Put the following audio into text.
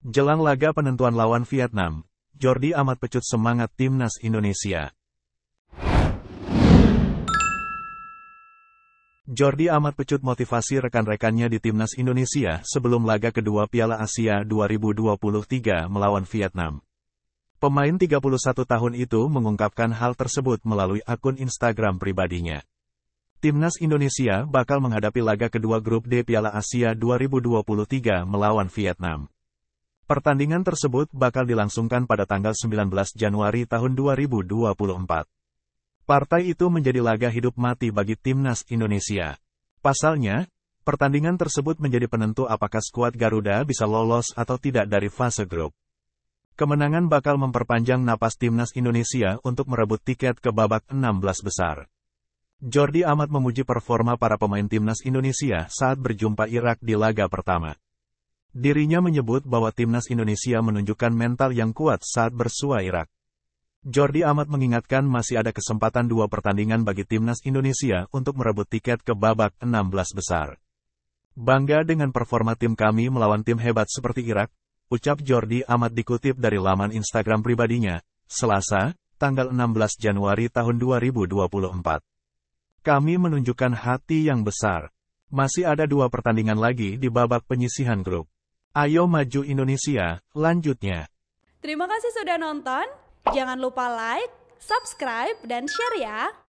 Jelang laga penentuan lawan Vietnam, Jordi amat pecut semangat timnas Indonesia. Jordi amat pecut motivasi rekan-rekannya di timnas Indonesia sebelum laga kedua Piala Asia 2023 melawan Vietnam. Pemain 31 tahun itu mengungkapkan hal tersebut melalui akun Instagram pribadinya. Timnas Indonesia bakal menghadapi laga kedua grup D Piala Asia 2023 melawan Vietnam. Pertandingan tersebut bakal dilangsungkan pada tanggal 19 Januari tahun 2024. Partai itu menjadi laga hidup mati bagi timnas Indonesia. Pasalnya, pertandingan tersebut menjadi penentu apakah skuad Garuda bisa lolos atau tidak dari fase grup. Kemenangan bakal memperpanjang napas timnas Indonesia untuk merebut tiket ke babak 16 besar. Jordi amat memuji performa para pemain timnas Indonesia saat berjumpa Irak di laga pertama. Dirinya menyebut bahwa timnas Indonesia menunjukkan mental yang kuat saat bersua Irak. Jordi Amat mengingatkan masih ada kesempatan dua pertandingan bagi timnas Indonesia untuk merebut tiket ke babak 16 besar. Bangga dengan performa tim kami melawan tim hebat seperti Irak, ucap Jordi Amat dikutip dari laman Instagram pribadinya, Selasa, tanggal 16 Januari tahun 2024. Kami menunjukkan hati yang besar. Masih ada dua pertandingan lagi di babak penyisihan grup. Ayo maju Indonesia, lanjutnya. Terima kasih sudah nonton. Jangan lupa like, subscribe, dan share ya.